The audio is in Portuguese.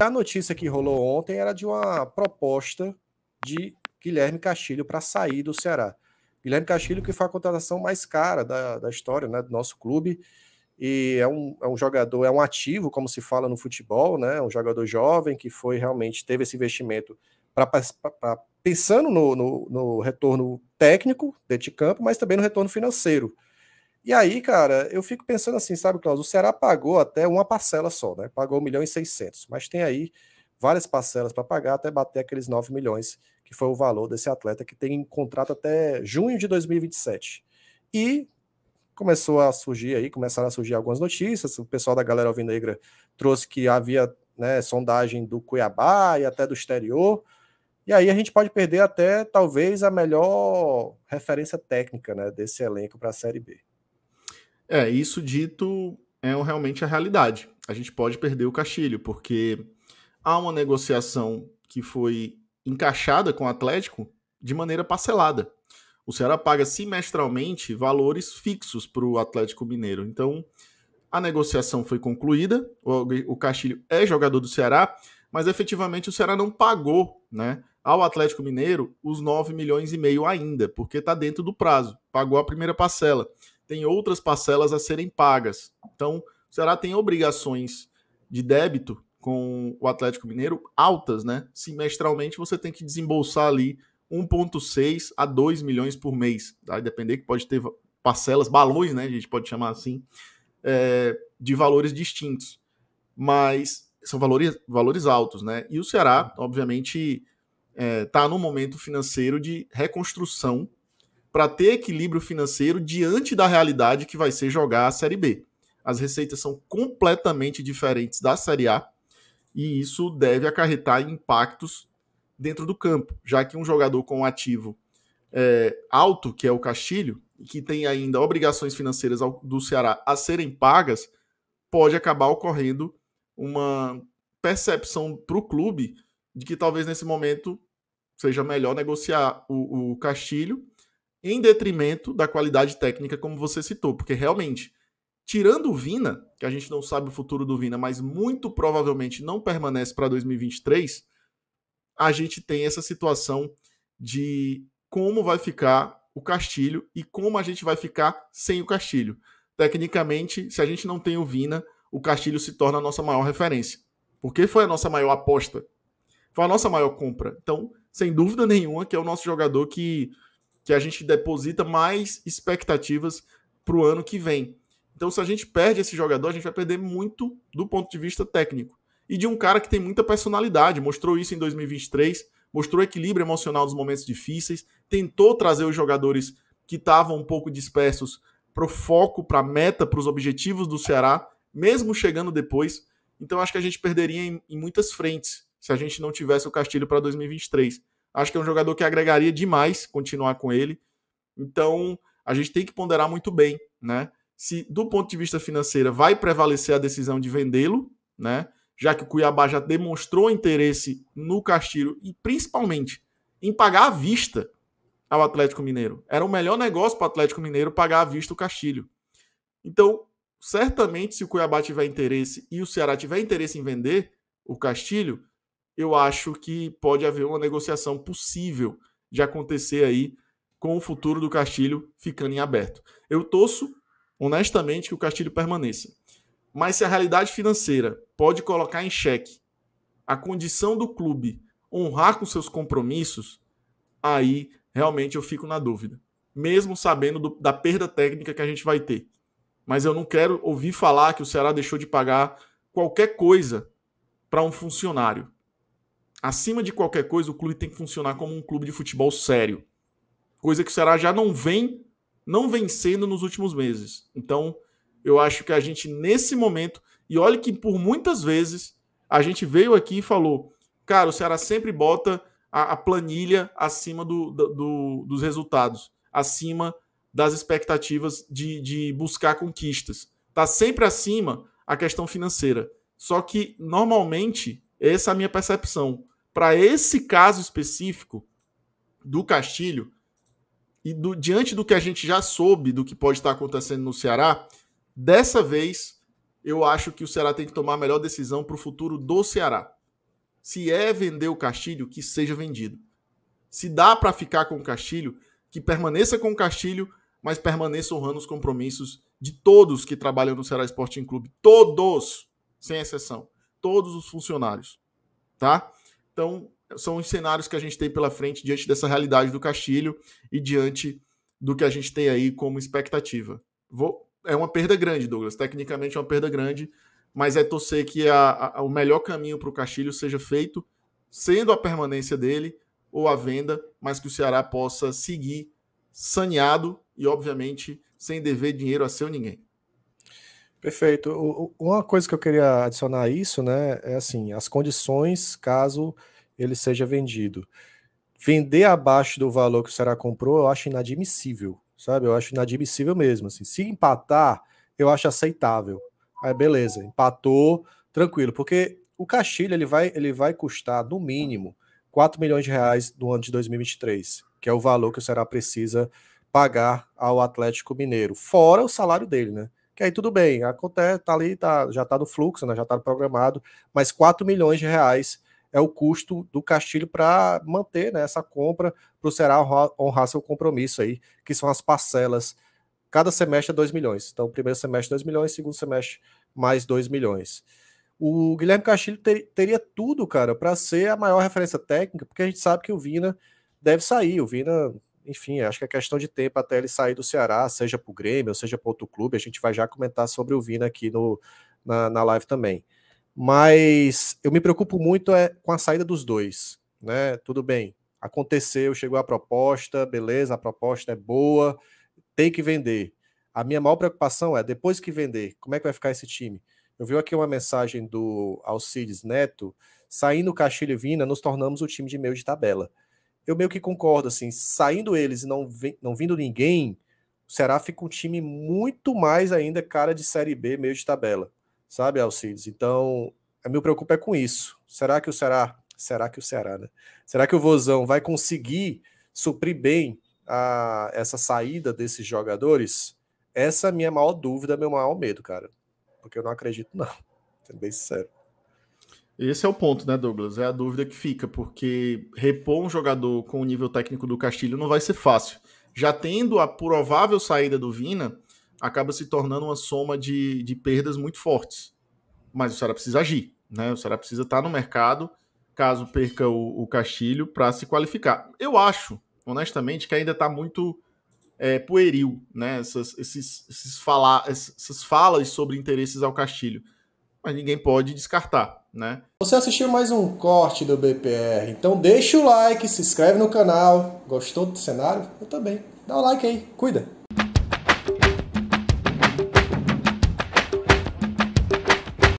A notícia que rolou ontem era de uma proposta de Guilherme Castilho para sair do Ceará. Guilherme Castilho, que foi a contratação mais cara da, da história né, do nosso clube, e é um, é um jogador, é um ativo, como se fala no futebol, né? Um jogador jovem que foi realmente teve esse investimento pensando no, no, no, retorno técnico dentro de campo, mas também no retorno financeiro. E aí, cara, eu fico pensando assim, sabe, Cláudio? O Ceará pagou até uma parcela só, né? Pagou 1 milhão e 600, mas tem aí várias parcelas para pagar até bater aqueles 9 milhões, que foi o valor desse atleta que tem contrato até junho de 2027. E começou a surgir aí, começaram a surgir algumas notícias, o pessoal da Galera Alvinegra trouxe que havia né, sondagem do Cuiabá e até do exterior, e aí a gente pode perder até, talvez, a melhor referência técnica né, desse elenco para a Série B. É, isso dito é realmente a realidade. A gente pode perder o Castilho, porque há uma negociação que foi encaixada com o Atlético de maneira parcelada. O Ceará paga semestralmente valores fixos para o Atlético Mineiro. Então, a negociação foi concluída, o Castilho é jogador do Ceará, mas efetivamente o Ceará não pagou né, ao Atlético Mineiro os 9 milhões e meio ainda, porque está dentro do prazo, pagou a primeira parcela tem outras parcelas a serem pagas. Então, o Ceará tem obrigações de débito com o Atlético Mineiro altas, né? Semestralmente você tem que desembolsar ali 1,6 a 2 milhões por mês. Vai tá? depender que pode ter parcelas, balões, né? A gente pode chamar assim, é, de valores distintos. Mas são valores, valores altos, né? E o Ceará, obviamente, está é, tá num momento financeiro de reconstrução para ter equilíbrio financeiro diante da realidade que vai ser jogar a Série B. As receitas são completamente diferentes da Série A e isso deve acarretar impactos dentro do campo, já que um jogador com um ativo é, alto, que é o Castilho, que tem ainda obrigações financeiras do Ceará a serem pagas, pode acabar ocorrendo uma percepção para o clube de que talvez nesse momento seja melhor negociar o, o Castilho em detrimento da qualidade técnica, como você citou, porque realmente, tirando o Vina, que a gente não sabe o futuro do Vina, mas muito provavelmente não permanece para 2023, a gente tem essa situação de como vai ficar o Castilho e como a gente vai ficar sem o Castilho. Tecnicamente, se a gente não tem o Vina, o Castilho se torna a nossa maior referência. Porque foi a nossa maior aposta. Foi a nossa maior compra. Então, sem dúvida nenhuma, que é o nosso jogador que que a gente deposita mais expectativas para o ano que vem. Então, se a gente perde esse jogador, a gente vai perder muito do ponto de vista técnico. E de um cara que tem muita personalidade, mostrou isso em 2023, mostrou equilíbrio emocional dos momentos difíceis, tentou trazer os jogadores que estavam um pouco dispersos para o foco, para a meta, para os objetivos do Ceará, mesmo chegando depois. Então, acho que a gente perderia em, em muitas frentes se a gente não tivesse o Castilho para 2023. Acho que é um jogador que agregaria demais continuar com ele. Então, a gente tem que ponderar muito bem, né? Se do ponto de vista financeiro vai prevalecer a decisão de vendê-lo, né? Já que o Cuiabá já demonstrou interesse no Castilho e principalmente em pagar à vista ao Atlético Mineiro. Era o melhor negócio para o Atlético Mineiro pagar à vista o Castilho. Então, certamente, se o Cuiabá tiver interesse e o Ceará tiver interesse em vender o Castilho, eu acho que pode haver uma negociação possível de acontecer aí com o futuro do Castilho ficando em aberto. Eu torço, honestamente, que o Castilho permaneça. Mas se a realidade financeira pode colocar em xeque a condição do clube honrar com seus compromissos, aí realmente eu fico na dúvida. Mesmo sabendo do, da perda técnica que a gente vai ter. Mas eu não quero ouvir falar que o Ceará deixou de pagar qualquer coisa para um funcionário acima de qualquer coisa, o clube tem que funcionar como um clube de futebol sério. Coisa que o Ceará já não vem, não vem sendo nos últimos meses. Então, eu acho que a gente, nesse momento, e olha que por muitas vezes a gente veio aqui e falou: cara, o Ceará sempre bota a, a planilha acima do, do, dos resultados, acima das expectativas de, de buscar conquistas. Está sempre acima a questão financeira. Só que, normalmente, essa é a minha percepção. Para esse caso específico do Castilho, e do, diante do que a gente já soube do que pode estar acontecendo no Ceará, dessa vez eu acho que o Ceará tem que tomar a melhor decisão para o futuro do Ceará. Se é vender o Castilho, que seja vendido. Se dá para ficar com o Castilho, que permaneça com o Castilho, mas permaneça honrando os compromissos de todos que trabalham no Ceará Sporting Clube. Todos, sem exceção todos os funcionários, tá? Então, são os cenários que a gente tem pela frente diante dessa realidade do Castilho e diante do que a gente tem aí como expectativa. Vou... É uma perda grande, Douglas. Tecnicamente é uma perda grande, mas é torcer que a, a, o melhor caminho para o Castilho seja feito, sendo a permanência dele ou a venda, mas que o Ceará possa seguir saneado e, obviamente, sem dever dinheiro a seu ninguém. Perfeito. O, uma coisa que eu queria adicionar a isso, né, é assim, as condições caso ele seja vendido. Vender abaixo do valor que o Será comprou, eu acho inadmissível, sabe? Eu acho inadmissível mesmo, assim. Se empatar, eu acho aceitável. Aí beleza, empatou, tranquilo, porque o Castilho ele vai, ele vai custar no mínimo 4 milhões de reais no ano de 2023, que é o valor que o Será precisa pagar ao Atlético Mineiro, fora o salário dele, né? que aí tudo bem, acontece, tá ali, tá, já está no fluxo, né, já está programado, mas 4 milhões de reais é o custo do Castilho para manter né, essa compra, para o Ceará honrar, seu compromisso aí, que são as parcelas. Cada semestre é 2 milhões. Então, primeiro semestre 2 milhões, segundo semestre mais 2 milhões. O Guilherme Castilho ter, teria tudo, cara, para ser a maior referência técnica, porque a gente sabe que o Vina deve sair. O Vina enfim, acho que é questão de tempo até ele sair do Ceará, seja para o Grêmio, seja para outro clube. A gente vai já comentar sobre o Vina aqui no, na, na live também. Mas eu me preocupo muito é com a saída dos dois. Né? Tudo bem, aconteceu, chegou a proposta, beleza, a proposta é boa, tem que vender. A minha maior preocupação é depois que vender, como é que vai ficar esse time? Eu vi aqui uma mensagem do Alcides Neto, saindo Caxilho e Vina, nos tornamos o time de meio de tabela eu meio que concordo, assim, saindo eles e não, não vindo ninguém, o Ceará fica um time muito mais ainda cara de Série B, meio de tabela, sabe, Alcides? Então, eu meu preocupo é com isso. Será que o Ceará, será que o Ceará, né? Será que o Vozão vai conseguir suprir bem a, essa saída desses jogadores? Essa é a minha maior dúvida, meu maior medo, cara. Porque eu não acredito, não. Sendo bem sincero. Esse é o ponto, né, Douglas? É a dúvida que fica, porque repor um jogador com o nível técnico do Castilho não vai ser fácil. Já tendo a provável saída do Vina, acaba se tornando uma soma de, de perdas muito fortes. Mas o Ceará precisa agir, né? O Ceará precisa estar tá no mercado, caso perca o, o Castilho, para se qualificar. Eu acho, honestamente, que ainda está muito é, pueril, né? Essas, esses, esses falar, essas falas sobre interesses ao Castilho mas ninguém pode descartar, né? Você assistiu mais um corte do BPR, então deixa o like, se inscreve no canal. Gostou do cenário? Eu também. Dá o like aí, cuida!